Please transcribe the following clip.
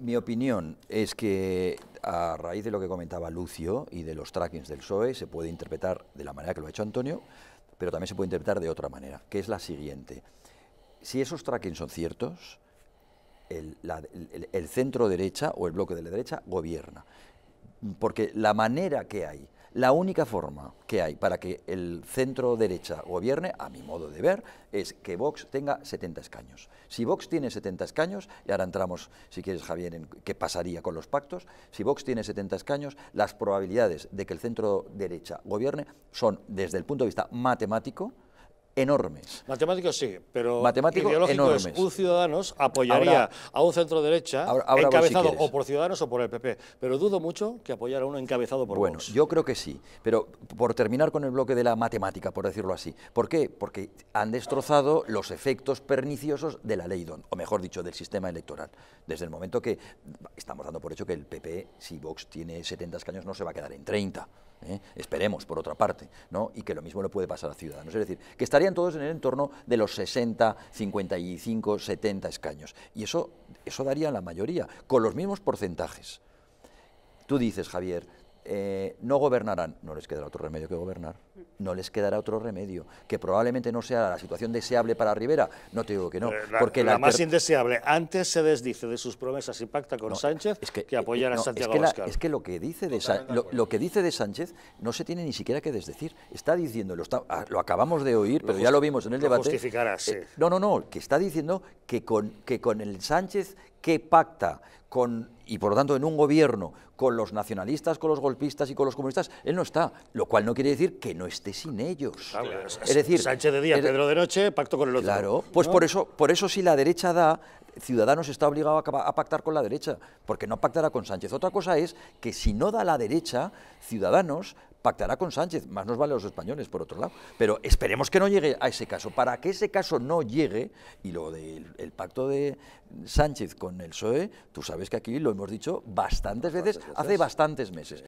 Mi opinión es que a raíz de lo que comentaba Lucio y de los trackings del PSOE se puede interpretar de la manera que lo ha hecho Antonio, pero también se puede interpretar de otra manera, que es la siguiente. Si esos trackings son ciertos, el, el centro derecha o el bloque de la derecha gobierna, porque la manera que hay la única forma que hay para que el centro derecha gobierne, a mi modo de ver, es que Vox tenga 70 escaños. Si Vox tiene 70 escaños, y ahora entramos, si quieres Javier, en qué pasaría con los pactos, si Vox tiene 70 escaños, las probabilidades de que el centro derecha gobierne son, desde el punto de vista matemático, enormes. Matemáticos sí, pero ideológico un Ciudadanos apoyaría a un centro derecha encabezado o por Ciudadanos o por el PP, pero dudo mucho que apoyara a uno encabezado por Bueno, yo creo que sí, pero por terminar con el bloque de la matemática, por decirlo así. ¿Por qué? Porque han destrozado los efectos perniciosos de la ley DON, o mejor dicho, del sistema electoral. Desde el momento que estamos dando por hecho que el PP, si Vox tiene 70 escaños, no se va a quedar en 30. ¿eh? esperemos por otra parte, ¿no? y que lo mismo le puede pasar a Ciudadanos. Es decir, que estarían todos en el entorno de los 60, 55, 70 escaños. Y eso, eso daría la mayoría, con los mismos porcentajes. Tú dices, Javier, eh, no gobernarán, no les quedará otro remedio que gobernar, no les quedará otro remedio, que probablemente no sea la situación deseable para Rivera, no te digo que no. Eh, la, porque la, más indeseable, antes se desdice de sus promesas y pacta con Sánchez que, apoyar eh, a Santiago es que, es que lo que, dice de lo, que dice de Sánchez no se tiene ni siquiera que desdecir, está diciendo, lo, ah, acabamos de oír, pero ya lo vimos en el debate. no, no, no, que está diciendo que con, que con el Sánchez que pacta con, y por lo tanto en un gobierno, con los nacionalistas, con los golpistas y con los comunistas, él no está, lo cual no quiere decir que no esté sin ellos. es, decir, Sánchez de día, Pedro de noche, pacto con el otro. Claro, pues por eso, por eso si la derecha da, Ciudadanos está obligado a, pactar con la derecha, porque no pactará con Sánchez. Otra cosa es que si no da la derecha, Ciudadanos pactará con Sánchez, más nos vale a los españoles, por otro lado. Pero esperemos que no llegue a ese caso. Para que ese caso no llegue, y lo del pacto de Sánchez con el PSOE, tú sabes que aquí lo hemos dicho bastantes, veces, hace bastantes meses.